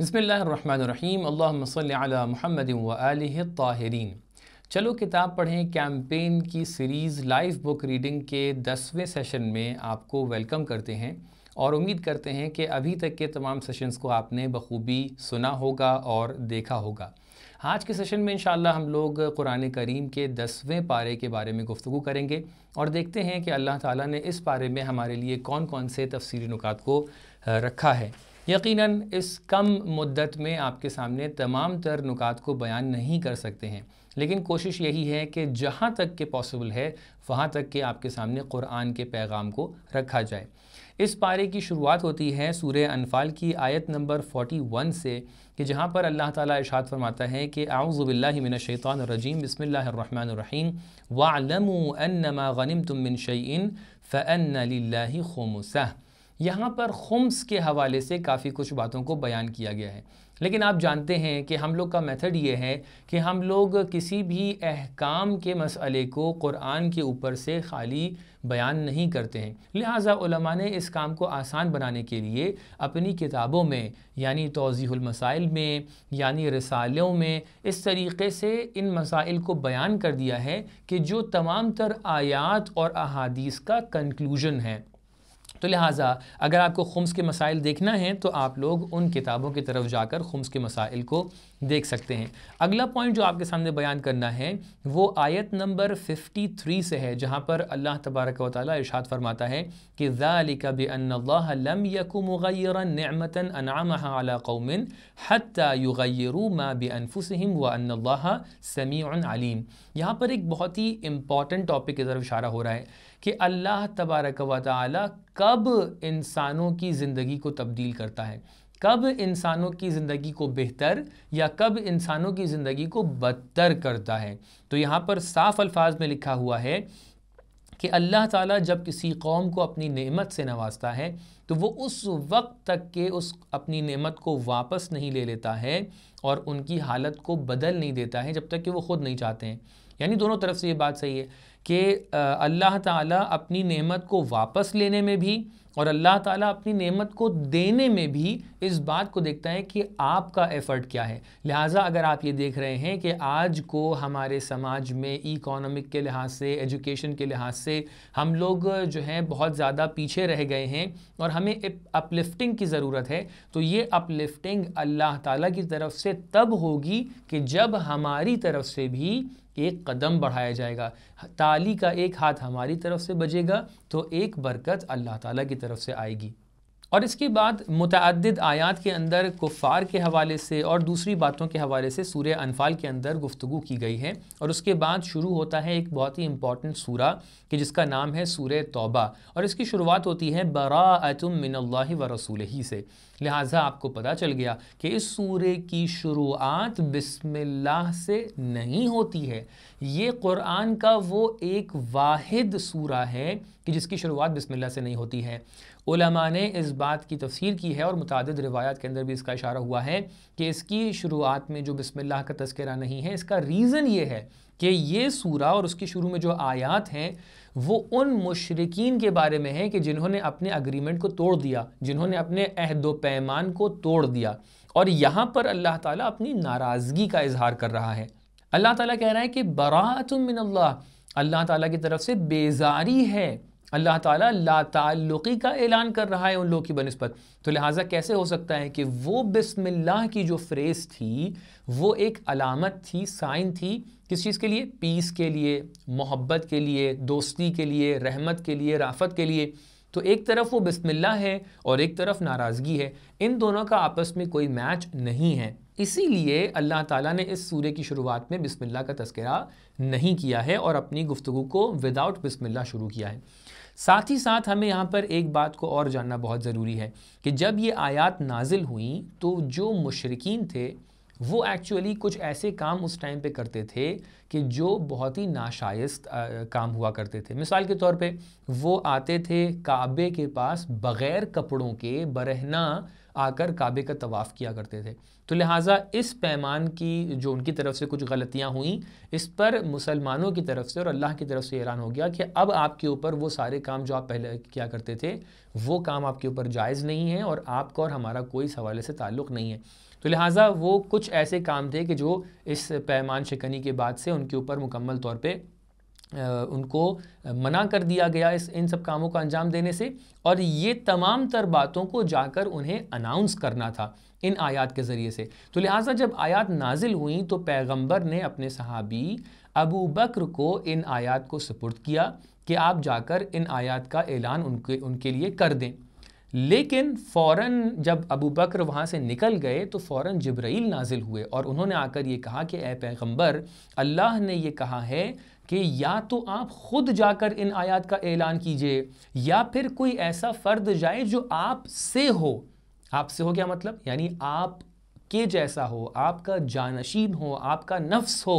बसमीम अल्लाम महमद व ताहरीन चलो किताब पढ़ें कैंपेन की सीरीज़ लाइव बुक रीडिंग के दसवें सेशन में आपको वेलकम करते हैं और उम्मीद करते हैं कि अभी तक के तमाम सेशंस को आपने बखूबी सुना होगा और देखा होगा आज के सेशन में इन हम लोग कुरान करीम के दसवें पारे के बारे में गुफ्तु करेंगे और देखते हैं कि अल्लाह ताला ने इस पारे में हमारे लिए कौन कौन से तफसरी नुकात को रखा है यकीनन इस कम मुद्दत में आपके सामने तमाम तर नुकात को बयान नहीं कर सकते हैं लेकिन कोशिश यही है कि जहाँ तक के पॉसिबल है वहाँ तक के आपके सामने क़ुरान के पैगाम को रखा जाए इस पारे की शुरुआत होती है सूर्य अनफाल की आयत नंबर 41 से कि जहाँ पर अल्लाह ताला इशात फरमाता है कि आउज़बिल्लिमिनशैतानरजीम बसमीम वालम अनमा गनिम तुम मिन शैन फ़न ला यहाँ पर खुम्स के हवाले से काफ़ी कुछ बातों को बयान किया गया है लेकिन आप जानते हैं कि हम लोग का मेथड ये है कि हम लोग किसी भी अहकाम के मसले को क़ुरान के ऊपर से खाली बयान नहीं करते हैं लिहाजा ने इस काम को आसान बनाने के लिए अपनी किताबों में यानी तोज़ीमसाइल में यानी रसालों में इस तरीके से इन मसाइल को बयान कर दिया है कि जो तमाम तर आयात और अहादीस का कंक्लूजन है तो लिहाजा अगर आपको खुम्स के मसाइल देखना है तो आप लोग उन किताबों की तरफ जाकर खुम्स के मसाइल को देख सकते हैं अगला पॉइंट जो आपके सामने बयान करना है वो आयत नंबर 53 से है जहाँ पर अल्लाह तबारक व ताली इरशाद फरमाता है कि ज़ालिका बम यकुमतन अनाम कौमिन हती युगैरू मा व अल्लाह समी यहाँ पर एक बहुत ही इम्पॉर्टेंट टॉपिक की तरफ इशारा हो रहा है कि अल्लाह तबारक व ताली कब इंसानों की ज़िंदगी को तब्दील करता है कब इंसानों की ज़िंदगी को बेहतर या कब इंसानों की ज़िंदगी को बदतर करता है तो यहाँ पर साफ अल्फाज में लिखा हुआ है कि अल्लाह ताला जब किसी कौम को अपनी नेमत से नवाजता है तो वो उस वक्त तक के उस अपनी नेमत को वापस नहीं ले लेता है और उनकी हालत को बदल नहीं देता है जब तक कि वो ख़ुद नहीं चाहते हैं यानी दोनों तरफ से ये बात सही है कि अल्लाह ताला अपनी नेमत को वापस लेने में भी और अल्लाह ताला अपनी नेमत को देने में भी इस बात को देखता है कि आपका एफ़र्ट क्या है लिहाजा अगर आप ये देख रहे हैं कि आज को हमारे समाज में इकोनॉमिक के लिहाज से एजुकेशन के लिहाज से हम लोग जो हैं बहुत ज़्यादा पीछे रह गए हैं और हमें अपलिफ्टिंग की ज़रूरत है तो ये अपलिफ्टिंग अल्लाह ताला की तरफ से तब होगी कि जब हमारी तरफ से भी एक कदम बढ़ाया जाएगा ताली का एक हाथ हमारी तरफ से बजेगा तो एक बरकत अल्लाह ताला की तरफ से आएगी और इसके बाद मुतद आयात के अंदर कुफ़ार के हवाले से और दूसरी बातों के हवाले से सूर्य अनफाल के अंदर गुफ्तु की गई है और उसके बाद शुरू होता है एक बहुत ही इम्पॉर्टेंट सूरा कि जिसका नाम है सूर्य तौबा और इसकी शुरुआत होती है बरा मिनल्ला व रसूल ही से लिहाजा आपको पता चल गया कि इस सूर्य की शुरुआत बिस्मिल्लाह से नहीं होती है ये कुरान का वो एक वाहिद सूरा है कि जिसकी शुरुआत बिस्मिल्लाह से नहीं होती है उलमा ने इस बात की तफसीर की है और मुतद रिवायात के अंदर भी इसका इशारा हुआ है कि इसकी शुरुआत में जो बिस्मिल्लाह का तस्करा नहीं है इसका रीज़न ये है कि ये सूरा और उसके शुरू में जो आयात हैं वो उन मुशरकिन के बारे में है कि जिन्होंने अपने अग्रीमेंट को तोड़ दिया जिन्होंने अपने अहदोपैमान को तोड़ दिया और यहाँ पर अल्लाह ताला अपनी नाराज़गी का इजहार कर रहा है अल्लाह ताला कह रहा है कि बरात मिनल्ला अल्लाह ताला की तरफ से बेजारी है अल्लाह ताला ला ताल्लुकी का ऐलान कर रहा है उन लोगों की बनस्बत तो लिहाजा कैसे हो सकता है कि वो बिस्मिल्लाह की जो फ्रेज़ थी वो एक अलामत थी साइन थी किस चीज़ के लिए पीस के लिए मोहब्बत के लिए दोस्ती के लिए रहमत के लिए राफत के लिए तो एक तरफ वो बिस्मिल्लाह है और एक तरफ नाराज़गी है इन दोनों का आपस में कोई मैच नहीं है इसीलिए अल्लाह ताला ने इस सूर्य की शुरुआत में बिस्मिल्लाह का तस्करा नहीं किया है और अपनी गुफ्तु को विदाउट बिस्मिल्लाह शुरू किया है साथ ही साथ हमें यहाँ पर एक बात को और जानना बहुत ज़रूरी है कि जब ये आयात नाजिल हुई तो जो मुशरकिन थे वो एक्चुअली कुछ ऐसे काम उस टाइम पे करते थे कि जो बहुत ही नाशायस्त काम हुआ करते थे मिसाल के तौर पे वो आते थे काबे के पास बग़ैर कपड़ों के बरहना आकर काबे का तवाफ़ किया करते थे तो लिहाजा इस पैमान की जो उनकी तरफ से कुछ गलतियाँ हुई इस पर मुसलमानों की तरफ से और अल्लाह की तरफ से ऐलान हो गया कि अब आपके ऊपर वो सारे काम जो आप पहले किया करते थे वो काम आपके ऊपर जायज़ नहीं है और आपका और हमारा कोई इस हवाले से ताल्लुक़ नहीं है तो लिहाजा वो कुछ ऐसे काम थे कि जो इस पैमान शिकनी के बाद से उनके ऊपर मुकम्मल तौर पर उनको मना कर दिया गया इस इन सब कामों का अंजाम देने से और ये तमाम तर बातों को जाकर उन्हें अनाउंस करना था इन आयात के ज़रिए से तो लिहाजा जब आयात नाजिल हुई तो पैगंबर ने अपने सहाबी अबू बकर को इन आयात को सपुर्द किया कि आप जाकर इन आयात का ऐलान उनके उनके लिए कर दें लेकिन फ़ौर जब अबू बकर वहाँ से निकल गए तो फ़ौर जब्राइल नाजिल हुए और उन्होंने आकर ये कहा कि ए पैगम्बर अल्लाह ने ये कहा है कि या तो आप खुद जाकर इन आयात का ऐलान कीजिए या फिर कोई ऐसा फ़र्द जाए जो आपसे हो आपसे हो क्या मतलब यानी आप के जैसा हो आपका जानशीन हो आपका नफ्स हो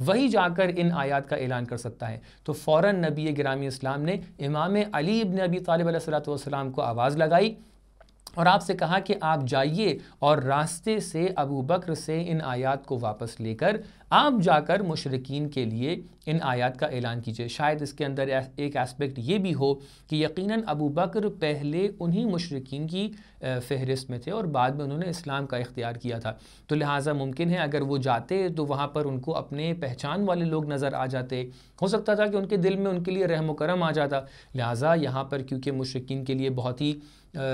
वही जाकर इन आयात का ऐलान कर सकता है तो फ़ौर नबी ग्रामी इस्लाम ने इमाम अली इब्न अबी तालब सलाम को आवाज़ लगाई और आपसे कहा कि आप जाइए और रास्ते से अबू बकर से इन आयात को वापस लेकर आप जाकर मुशरकिन के लिए इन आयात का ऐलान कीजिए शायद इसके अंदर एक एस्पेक्ट ये भी हो कि यकीनन अबू बकर पहले उन्हीं मुशरकिन की फहरिस्त में थे और बाद में उन्होंने इस्लाम का इख्तियार किया था तो लिहाजा मुमकिन है अगर वो जाते तो वहाँ पर उनको अपने पहचान वाले लोग नज़र आ जाते हो सकता था कि उनके दिल में उनके लिए रहमोक्रम करम आ जाता लिहाजा यहाँ पर क्योंकि मुशरकिन के लिए बहुत ही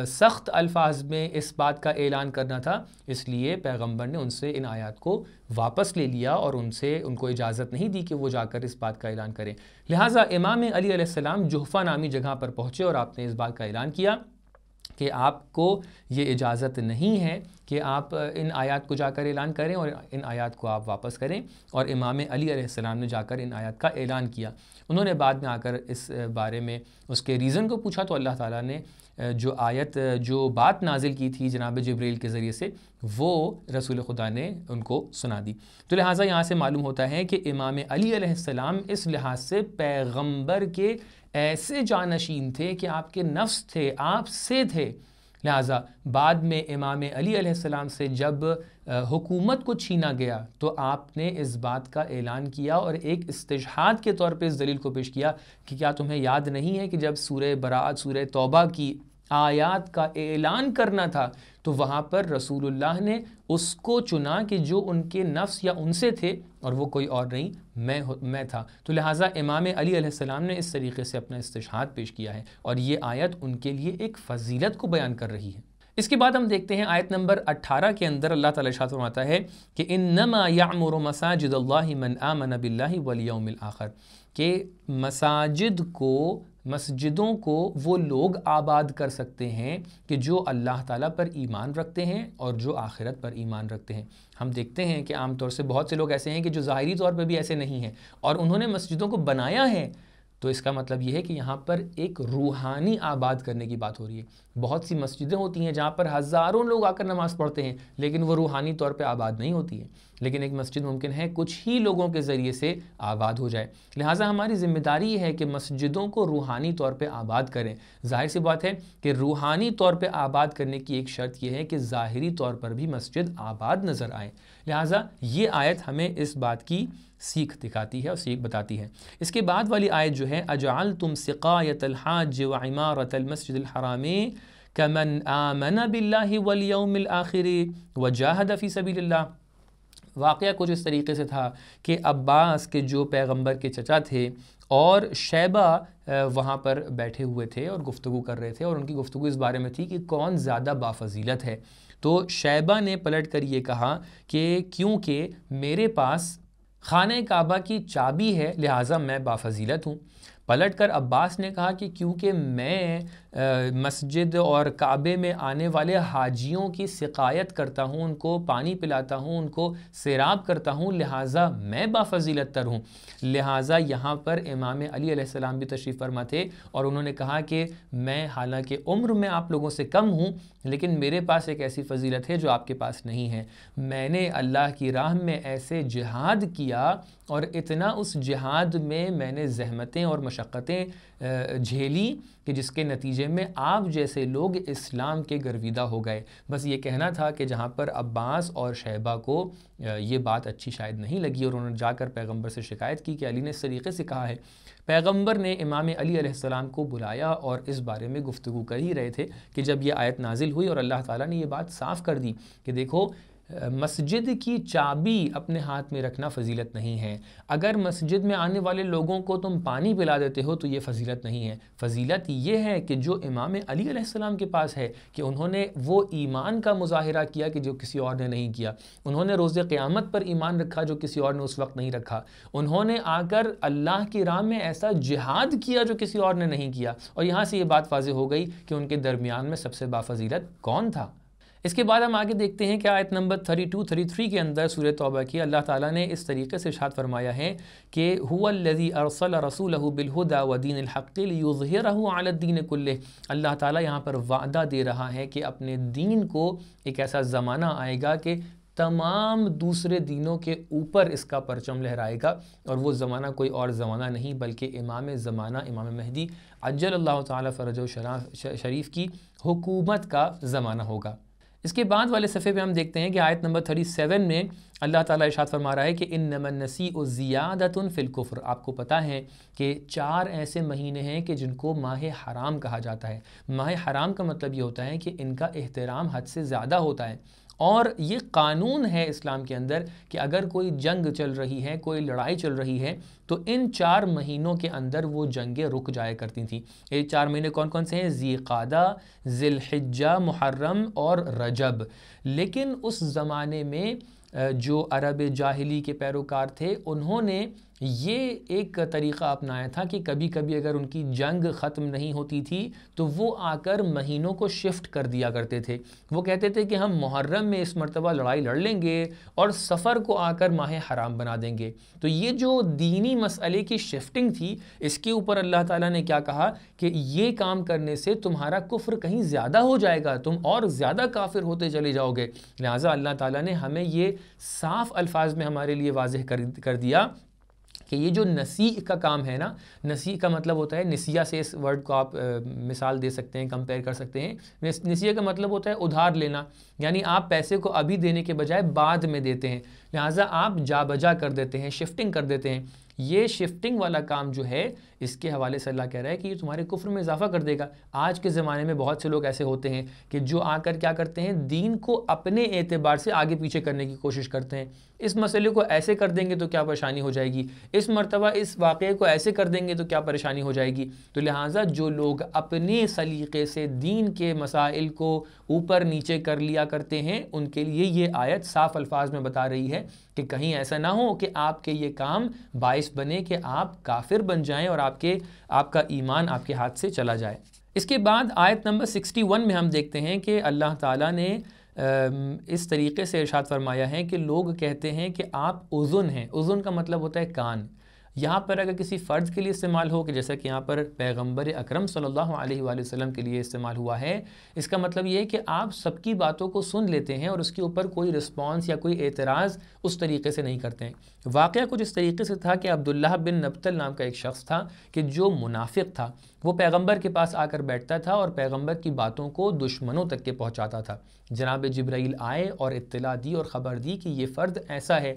सख्त अल्फाज में इस बात का ऐलान करना था इसलिए पैगंबर ने उनसे इन आयत को वापस ले लिया और उनसे उनको इजाज़त नहीं दी कि वो जाकर इस बात का ऐलान करें लिहाजा इमाम अली अलैहिस्सलाम जुहफा नामी जगह पर पहुँचे और आपने इस बात का ऐलान किया कि आपको ये इजाज़त नहीं है कि आप इन आयत को जाकर ऐलान करें और इन आयत को आप वापस करें और इमाम अली सलाम ने जाकर इन आयत का ऐलान किया उन्होंने बाद में आकर इस बारे में उसके रीज़न को पूछा तो अल्लाह ताला ने जो आयत जो बात नाजिल की थी जनाब जबरील के ज़रिए से वो रसूल खुदा ने उनको सुना दी तो लिहाजा यहाँ से मालूम होता है कि इमाम अलीसम इस लिहाज से पैगम्बर के ऐसे जानशीन थे कि आपके नफ्स थे आप से थे लिहाजा बाद में इमाम अली सलाम से जब हुकूमत को छीना गया तो आपने इस बात का ऐलान किया और एक इस्तेहाद के तौर पे इस दलील को पेश किया कि क्या तुम्हें याद नहीं है कि जब सूर बरात सूर तोबा की आयात का ऐलान करना था तो वहाँ पर रसूलुल्लाह ने उसको चुना कि जो उनके नफ्स या उनसे थे और वो कोई और नहीं मैं मैं था तो लिहाजा इमाम अली सलाम ने इस तरीके से अपना इस्तेशाद पेश किया है और ये आयत उनके लिए एक फजीलत को बयान कर रही है इसके बाद हम देखते हैं आयत नंबर 18 के अंदर अल्लाह ताला शाह फरमाता है कि इन नमा यामर मसाजिद मन आमन बिल्लाहि वलियमिल आखर के मसाजिद को मस्जिदों को वो लोग आबाद कर सकते हैं कि जो अल्लाह ताला पर ईमान रखते हैं और जो आखिरत पर ईमान रखते हैं हम देखते हैं कि आमतौर से बहुत से लोग ऐसे हैं कि जो ज़ाहरी तौर पर भी ऐसे नहीं हैं और उन्होंने मस्जिदों को बनाया है तो इसका मतलब ये है कि यहाँ पर एक रूहानी आबाद करने की बात हो रही है बहुत सी मस्जिदें होती हैं जहाँ पर हज़ारों लोग आकर नमाज़ पढ़ते हैं लेकिन वो रूहानी तौर पर आबाद नहीं होती है लेकिन एक मस्जिद मुमकिन है कुछ ही लोगों के ज़रिए से आबाद हो जाए लिहाजा हमारी जिम्मेदारी है कि मस्जिदों को रूहानी तौर पर आबाद करें जाहिर सी बात है कि रूहानी तौर पर आबाद करने की एक शर्त यह है कि ज़ाहरी तौर पर भी मस्जिद आबाद नज़र आए लिहाजा ये आयत हमें इस बात की सीख दिखाती है और सीख बताती है इसके बाद वाली आयत जो है अजाल तुम सिकायतलहाज व इमारतमसजराम कमन आमन बिल्ला वलियमिल आखिर व जाहदफ़ी सबील्ला वाक़ कुछ इस तरीके से था कि अब्बास के जो पैगंबर के चचा थे और शैबा वहाँ पर बैठे हुए थे और गुफ्तु कर रहे थे और उनकी गुफ्तु इस बारे में थी कि कौन ज़्यादा बाफजीलत है तो शैबा ने पलट कर ये कहा कि क्योंकि मेरे पास ख़ान काबा की चाबी है लिहाजा मैं बाफजीलत हूँ पलट कर अब्बास ने कहा कि क्योंकि मैं मस्जिद और काबे में आने वाले हाजियों की शिकायत करता हूँ उनको पानी पिलाता हूँ उनको सैराब करता हूँ लिहाजा मैं बाफजीलत तर हूँ लिहाजा यहाँ पर इमाम अली सलाम भी तशरीफ़ फरमा थे और उन्होंने कहा कि मैं हालांकि उम्र में आप लोगों से कम हूँ लेकिन मेरे पास एक ऐसी फजीलत है जो आपके पास नहीं है मैंने अल्लाह की राह में ऐसे जिहाद किया और इतना उस जिहाद में मैंने जहमतें और मशक्क़तें झेली कि जिसके नतीजे में आप जैसे लोग इस्लाम के गर्विदा हो गए बस ये कहना था कि जहाँ पर अब्बास और शहबा को ये बात अच्छी शायद नहीं लगी और उन्होंने जाकर पैगंबर से शिकायत की कि अली ने इस तरीके से कहा है पैगंबर ने इमाम अली को बुलाया और इस बारे में गुफ्तु कर ही रहे थे कि जब यह आयत नाजिल हुई और अल्लाह ताला ने यह बात साफ़ कर दी कि देखो मस्जिद की चाबी अपने हाथ में रखना फ़जीलत नहीं है अगर मस्जिद में आने वाले लोगों को तुम पानी पिला देते हो तो ये फजीलत नहीं है फजीलत ये है कि जो इमाम अली अलैहिस्सलाम के पास है कि उन्होंने वो ईमान का मुजाहरा किया कि जो किसी और ने नहीं किया उन्होंने रोज़ क़्यामत पर ईमान रखा जो किसी और ने उस वक्त नहीं रखा उन्होंने आकर अल्लाह की राह में ऐसा जिहाद किया जो किसी और ने नहीं किया और यहाँ से ये बात वाज हो गई कि उनके दरमियान में सबसे बाफजीलत कौन था इसके बाद हम आगे देखते हैं कि आयत number thirty two thirty three के अंदर सूर तौबा की अल्लाह ताला ने इस तरीके से शाद फरमाया है कि हुजी अरसल रसूल बिलहुदा वदीन हक़ीन कुल्ल अल्लाह ताला यहाँ पर वादा दे रहा है कि अपने दीन को एक ऐसा ज़माना आएगा कि तमाम दूसरे दीनों के ऊपर इसका परचम लहराएगा और वो ज़माना कोई और ज़माना नहीं बल्कि इमाम ज़माना इमाम महदी अज्जल अल्लाह ताला फरज शरीफ की हुकूमत का ज़माना होगा इसके बाद वाले सफ़े में हम देखते हैं कि आयत नंबर थर्टी सेवन में अल्लाह ताला इशात फरमा रहा है कि इन नमन नसी व ज़ियादतन फ़िलकुफ़र आपको पता है कि चार ऐसे महीने हैं कि जिनको माह हराम कहा जाता है माह हराम का मतलब ये होता है कि इनका एहतराम हद से ज़्यादा होता है और ये कानून है इस्लाम के अंदर कि अगर कोई जंग चल रही है कोई लड़ाई चल रही है तो इन चार महीनों के अंदर वो जंगें रुक जाया करती थी ये चार महीने कौन कौन से हैं जीकादा जिलहिजा मुहर्रम और रजब लेकिन उस ज़माने में जो अरब जाहली के पैरोकार थे उन्होंने ये एक तरीक़ा अपनाया था कि कभी कभी अगर उनकी जंग ख़त्म नहीं होती थी तो वो आकर महीनों को शिफ्ट कर दिया करते थे वो कहते थे कि हम मुहर्रम में इस मरतबा लड़ाई लड़ लेंगे और सफ़र को आकर माह हराम बना देंगे तो ये जो दीनी मसले की शिफ्टिंग थी इसके ऊपर अल्लाह ताला ने क्या कहा कि ये काम करने से तुम्हारा कुफ्र कहीं ज़्यादा हो जाएगा तुम और ज़्यादा काफिर होते चले जाओगे लिहाजा अल्लाह ताली ने हमें ये साफ़ अल्फाज में हमारे लिए वाजह कर दिया कि ये जो नसी का काम है ना नसी का मतलब होता है नसिया से इस वर्ड को आप आ, मिसाल दे सकते हैं कंपेयर कर सकते हैं नसिया का मतलब होता है उधार लेना यानी आप पैसे को अभी देने के बजाय बाद में देते हैं लिहाजा आप जा बजा कर देते हैं शिफ्टिंग कर देते हैं ये शिफ्टिंग वाला काम जो है इसके हवाले से अल्लाह कह रहा है कि ये तुम्हारे कुफ्र में इजाफा कर देगा आज के ज़माने में बहुत से लोग ऐसे होते हैं कि जो आकर क्या करते हैं दीन को अपने एतबार से आगे पीछे करने की कोशिश करते हैं इस मसले को ऐसे कर देंगे तो क्या परेशानी हो जाएगी इस मरतबा इस वाक़े को ऐसे कर देंगे तो क्या परेशानी हो जाएगी तो लिहाजा जो लोग अपने सलीके से दीन के मसाइल को ऊपर नीचे कर लिया करते हैं उनके लिए ये आयत साफ अल्फाज में बता रही है कि कहीं ऐसा ना हो कि आपके ये काम बायस बने कि आप काफिर बन जाएं और आपके आपका ईमान आपके हाथ से चला जाए इसके बाद आयत नंबर 61 में हम देखते हैं कि अल्लाह ताला ने इस तरीके से इरशाद फरमाया है कि लोग कहते हैं कि आप उज़ुन हैं उज़ुन का मतलब होता है कान यहाँ पर अगर किसी फ़र्ज के लिए इस्तेमाल हो कि जैसा कि यहाँ पर पैगम्बर अक्रम सल्लल्लाहु अलैहि वसल्लम के लिए इस्तेमाल हुआ है इसका मतलब ये है कि आप सबकी बातों को सुन लेते हैं और उसके ऊपर कोई रिस्पॉन्स या कोई एतराज़ उस तरीके से नहीं करते हैं वाक़ कुछ इस तरीके से था कि अब्दुल्ला बिन नबतल नाम का एक शख्स था कि जो मुनाफिक था वो पैगम्बर के पास आकर बैठता था और पैगम्बर की बातों को दुश्मनों तक के पहुँचाता था जनाब जब्राइल आए और इतला दी और ख़बर दी कि ये फ़र्द ऐसा है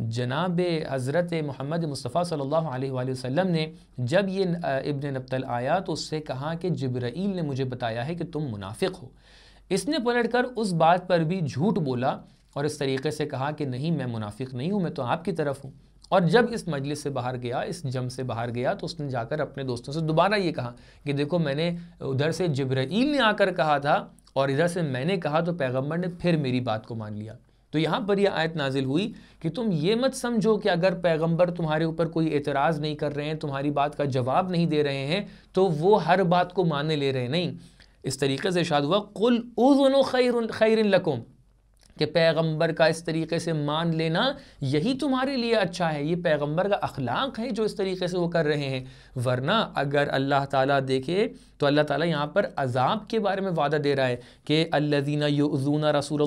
जनाब हज़रत महमद मुस्तफ़ा सल्ला वसम ने जब ये इब्न नबतल आया तो उससे कहा कि जबराइल ने मुझे बताया है कि तुम मुनाफिक हो इसने पलट कर उस बात पर भी झूठ बोला और इस तरीके से कहा कि नहीं मैं मुनाफिक नहीं हूँ मैं तो आपकी तरफ हूँ और जब इस मजलिस से बाहर गया इस जम से बाहर गया तो उसने जाकर अपने दोस्तों से दोबारा ये कहा कि देखो मैंने उधर से जबराइल ने आकर कहा था और इधर से मैंने कहा तो पैगम्बर ने फिर मेरी बात को मान लिया तो यहाँ पर यह आयत नाजिल हुई कि तुम ये मत समझो कि अगर पैगंबर तुम्हारे ऊपर कोई एतराज़ नहीं कर रहे हैं तुम्हारी बात का जवाब नहीं दे रहे हैं तो वो हर बात को माने ले रहे नहीं इस तरीके से शाद हुआ कुल उजन खैर खैर लकुम कि पैगंबर का इस तरीके से मान लेना यही तुम्हारे लिए अच्छा है ये पैगंबर का अखलाक है जो इस तरीके से वो कर रहे हैं वरना अगर अल्लाह ताला देखे तो अल्लाह ताला यहाँ पर अजाब के बारे में वादा दे रहा है कि अल्लाजीना युजूना रसूल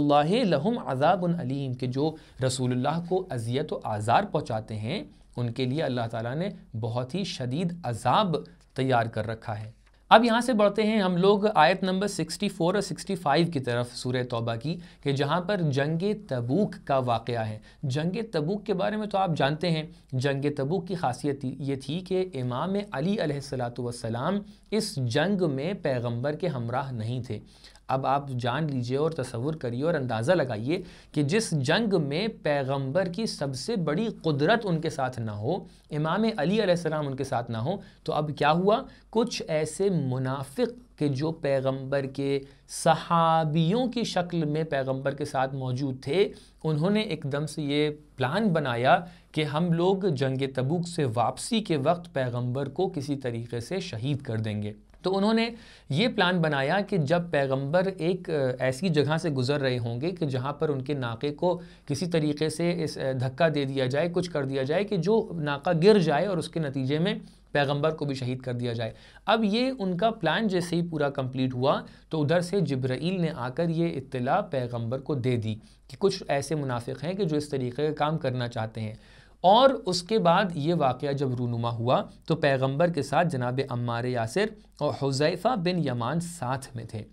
लहम अजाबलीम के जो रसूल को अजियत व आज़ार पहुँचाते हैं उनके लिए अल्लाह ताली ने बहुत ही शदीद अजाब तैयार कर रखा है अब यहाँ से बढ़ते हैं हम लोग आयत नंबर 64 और 65 की तरफ सूर्य तौबा की कि जहाँ पर जंग तबूक का वाक़ है जंग तबूक के बारे में तो आप जानते हैं जंग तबूक की खासियत ये थी कि इमाम अली सलाम इस जंग में पैगंबर के हमराह नहीं थे अब आप जान लीजिए और तस्वुर करिए और अंदाज़ा लगाइए कि जिस जंग में पैगंबर की सबसे बड़ी कुदरत उनके साथ ना हो इमाम अली अलैहिस्सलाम उनके साथ ना हो तो अब क्या हुआ कुछ ऐसे मुनाफिक के जो पैगंबर के सहाबियों की शक्ल में पैगंबर के साथ मौजूद थे उन्होंने एकदम से ये प्लान बनाया कि हम लोग जंग तबूक से वापसी के वक्त पैगंबर को किसी तरीके से शहीद कर देंगे तो उन्होंने ये प्लान बनाया कि जब पैगंबर एक ऐसी जगह से गुजर रहे होंगे कि जहाँ पर उनके नाके को किसी तरीके से इस धक्का दे दिया जाए कुछ कर दिया जाए कि जो नाका गिर जाए और उसके नतीजे में पैगंबर को भी शहीद कर दिया जाए अब ये उनका प्लान जैसे ही पूरा कंप्लीट हुआ तो उधर से जब्राइल ने आकर ये इत्तला पैगंबर को दे दी कि कुछ ऐसे मुनाफिक हैं कि जो इस तरीके का काम करना चाहते हैं और उसके बाद ये वाक़ जब रूनुमा हुआ तो पैगंबर के साथ जनाब अम्मार यासिर और हुज़ैफ़ा बिन यमान साथ में थे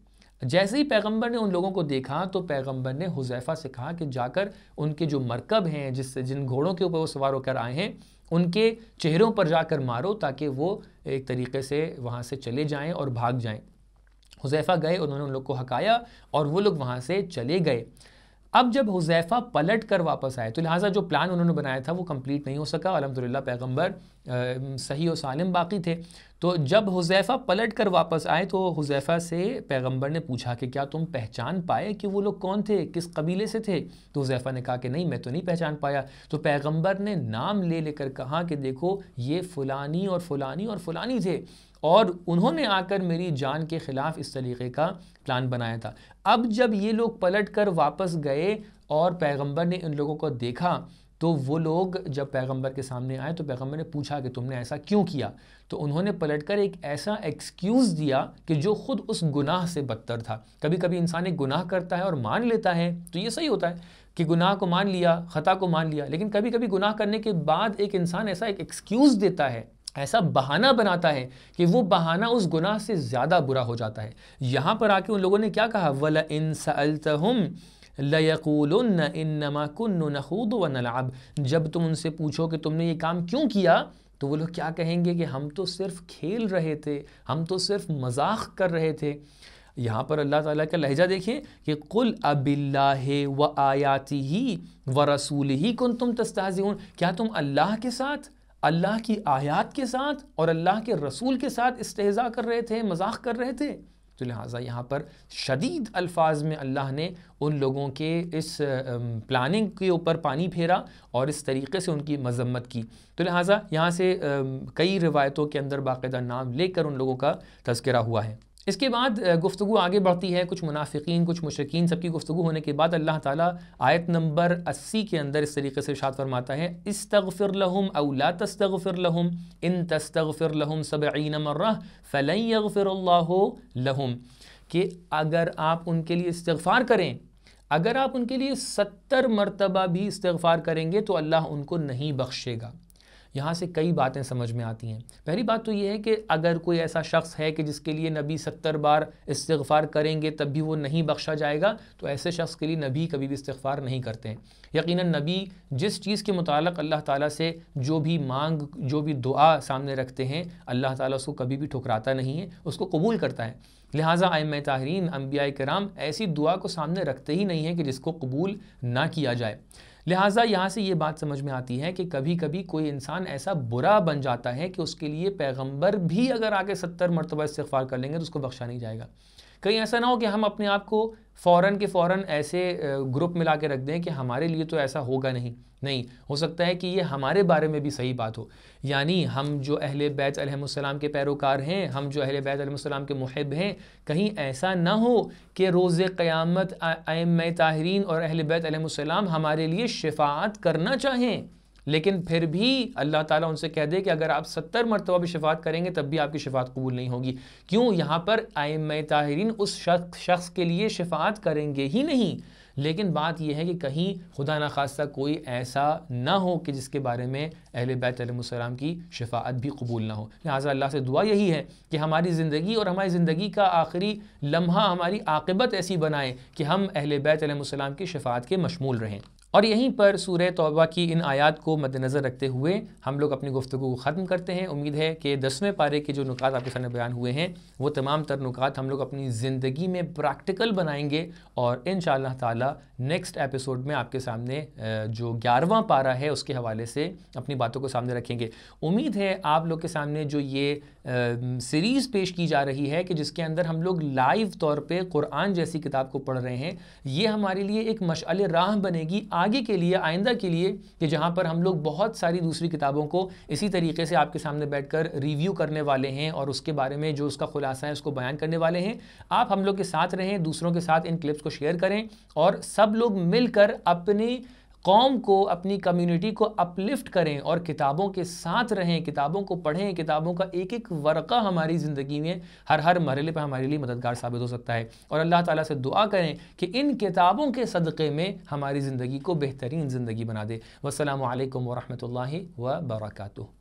जैसे ही पैगंबर ने उन लोगों को देखा तो पैगंबर ने हुजैफ़ा से कहा कि जाकर उनके जो मरकब हैं जिससे जिन घोड़ों के ऊपर वो सवार होकर आए हैं उनके चेहरों पर जाकर मारो ताकि वो एक तरीके से वहाँ से चले जाएँ और भाग जाएँ हुजैफ़ा गए उन्होंने उन लोग को हकाया और वो लोग वहाँ से चले गए अब जब हुजैफा पलट कर वापस आए तो लिहाजा जो प्लान उन्होंने बनाया था वो कंप्लीट नहीं हो सका अलहमदिल्ला पैगम्बर सही और सालिम बाकी थे तो जब हुजैफा पलट कर वापस आए तो हुजैफा से पैगंबर ने पूछा कि क्या तुम पहचान पाए कि वो लोग कौन थे किस कबीले से थे तो हुजैफा ने कहा कि नहीं मैं तो नहीं पहचान पाया तो पैगम्बर ने नाम ले लेकर कहा कि देखो ये फ़लानी और फ़लानी और फ़लानी थे और उन्होंने आकर मेरी जान के ख़िलाफ़ इस तरीक़े का प्लान बनाया था अब जब ये लोग पलट कर वापस गए और पैगंबर ने इन लोगों को देखा तो वो लोग जब पैगंबर के सामने आए तो पैगंबर ने पूछा कि तुमने ऐसा क्यों किया तो उन्होंने पलटकर एक ऐसा एक्सक्यूज़ दिया कि जो ख़ुद उस गुनाह से बदतर था कभी कभी इंसान एक गुनाह करता है और मान लेता है तो ये सही होता है कि गुनाह को मान लिया ख़ता को मान लिया लेकिन कभी कभी गुनाह करने के बाद एक इंसान ऐसा एक एक्सक्यूज़ देता है ऐसा बहाना बनाता है कि वो बहाना उस गुनाह से ज़्यादा बुरा हो जाता है यहाँ पर आके उन लोगों ने क्या कहा वल इन सअलतहम नखूद व नलाब जब तुम उनसे पूछो कि तुमने ये काम क्यों किया तो वो लोग क्या कहेंगे कि हम तो सिर्फ खेल रहे थे हम तो सिर्फ मजाक कर रहे थे यहाँ पर अल्लाह ताला का लहजा देखिए कि कुल अबिल्ला व आयाति ही व रसूल ही कुन तुम तस्ताजी क्या तुम अल्लाह के साथ अल्लाह की आयात के साथ और अल्लाह के रसूल के साथ इस्तेजा कर रहे थे मजाक कर रहे थे तो लिहाजा यहाँ पर शदीद अल्फाज में अल्लाह ने उन लोगों के इस प्लानिंग के ऊपर पानी फेरा और इस तरीके से उनकी मजम्मत की तो लिहाजा यहाँ से कई रिवायतों के अंदर बाकायदा नाम लेकर उन लोगों का तस्करा हुआ है इसके बाद गुफ्तु आगे बढ़ती है कुछ मुनाफिकीन कुछ मुशरकिन सबकी गुफ्तु होने के बाद अल्लाह ताला आयत नंबर 80 के अंदर इस तरीके से शाद फरमाता है इस फिर लहम अवला फ़िर लहम इन तस्तगफिर लहम सबईन मर्रह फ़लन फिर लहम कि अगर आप उनके लिए इस्तफार करें अगर आप उनके लिए सत्तर मरतबा भी इस्तफार करेंगे तो अल्लाह उनको नहीं बख्शेगा यहाँ से कई बातें समझ में आती हैं पहली बात तो ये है कि अगर कोई ऐसा शख्स है कि जिसके लिए नबी सत्तर बार इस्तफ़ार करेंगे तब भी वो नहीं बख्शा जाएगा तो ऐसे शख्स के लिए नबी कभी भी इस्तफ़ार नहीं करते हैं यकीन नबी जिस चीज़ के मुतक अल्लाह ताली से जो भी मांग जो भी दुआ सामने रखते हैं अल्लाह ताली उसको कभी भी ठुकराता नहीं है उसको कबूल करता है लिहाजा आयम ताहरीन अम्बिया कराम ऐसी दुआ को सामने रखते ही नहीं है कि जिसको कबूल ना किया जाए लिहाजा यहाँ से ये बात समझ में आती है कि कभी कभी कोई इंसान ऐसा बुरा बन जाता है कि उसके लिए पैगम्बर भी अगर आगे सत्तर मरतबा इस्तफ़ार कर लेंगे तो उसको बख्शा नहीं जाएगा कहीं ऐसा ना हो कि हम अपने आप को फ़ौरन के फ़ौरन ऐसे ग्रुप मिला के रख दें कि हमारे लिए तो ऐसा होगा नहीं नहीं हो सकता है कि ये हमारे बारे में भी सही बात हो यानी हम जो अहल बैत अलहसम के पैरोकार हैं हम जो अहल बैत अलहसम के महब हैं कहीं ऐसा ना हो कि रोज़ क़यामत आम ताहरीन और अहल बैत अलहसम हमारे लिए शिफात करना चाहें लेकिन फिर भी अल्लाह ताला उनसे कह दे कि अगर आप सत्तर मरतबा भी शफात करेंगे तब भी आपकी शफात कबूल नहीं होगी क्यों यहाँ पर आयम ताहरीन उस शख्स शख्स के लिए शफात करेंगे ही नहीं लेकिन बात यह है कि कहीं खुदा न खास्ता कोई ऐसा ना हो कि जिसके बारे में अहल बैतम की शफात भी कबूल ना हो लिहाजा अल्लाह से दुआ यही है कि हमारी ज़िंदगी और हमारी ज़िंदगी का आखिरी लम्हा हमारी आकबत ऐसी बनाए कि हम अहल बैतम की शफात के मशमूल रहें और यहीं पर सूर्य तौबा की इन आयात को मद्दनज़र रखते हुए हम लोग अपनी गुफ्तु को ख़त्म करते हैं उम्मीद है कि दसवें पारे के जो नुकात आपके सामने बयान हुए हैं वो तमाम तर नुकात हम लोग अपनी ज़िंदगी में प्रैक्टिकल बनाएंगे और इन ताला नेक्स्ट एपिसोड में आपके सामने जो ग्यारहवा पारा है उसके हवाले से अपनी बातों को सामने रखेंगे उम्मीद है आप लोग के सामने जो ये सीरीज़ पेश की जा रही है कि जिसके अंदर हम लोग लाइव तौर पर कुरान जैसी किताब को पढ़ रहे हैं ये हमारे लिए एक मशाल राह बनेगी आगे के लिए आइंदा के लिए कि जहाँ पर हम लोग बहुत सारी दूसरी किताबों को इसी तरीके से आपके सामने बैठकर रिव्यू करने वाले हैं और उसके बारे में जो उसका खुलासा है उसको बयान करने वाले हैं आप हम लोग के साथ रहें दूसरों के साथ इन क्लिप्स को शेयर करें और सब लोग मिलकर अपनी कौम को अपनी कम्युनिटी को अपलिफ्ट करें और किताबों के साथ रहें किताबों को पढ़ें किताबों का एक एक वर्का हमारी ज़िंदगी में हर हर मरले पर हमारे लिए मददगार साबित हो सकता है और अल्लाह ताला से दुआ करें कि इन किताबों के सदक़े में हमारी ज़िंदगी को बेहतरीन ज़िंदगी बना दे वालकम वरहमल वर्का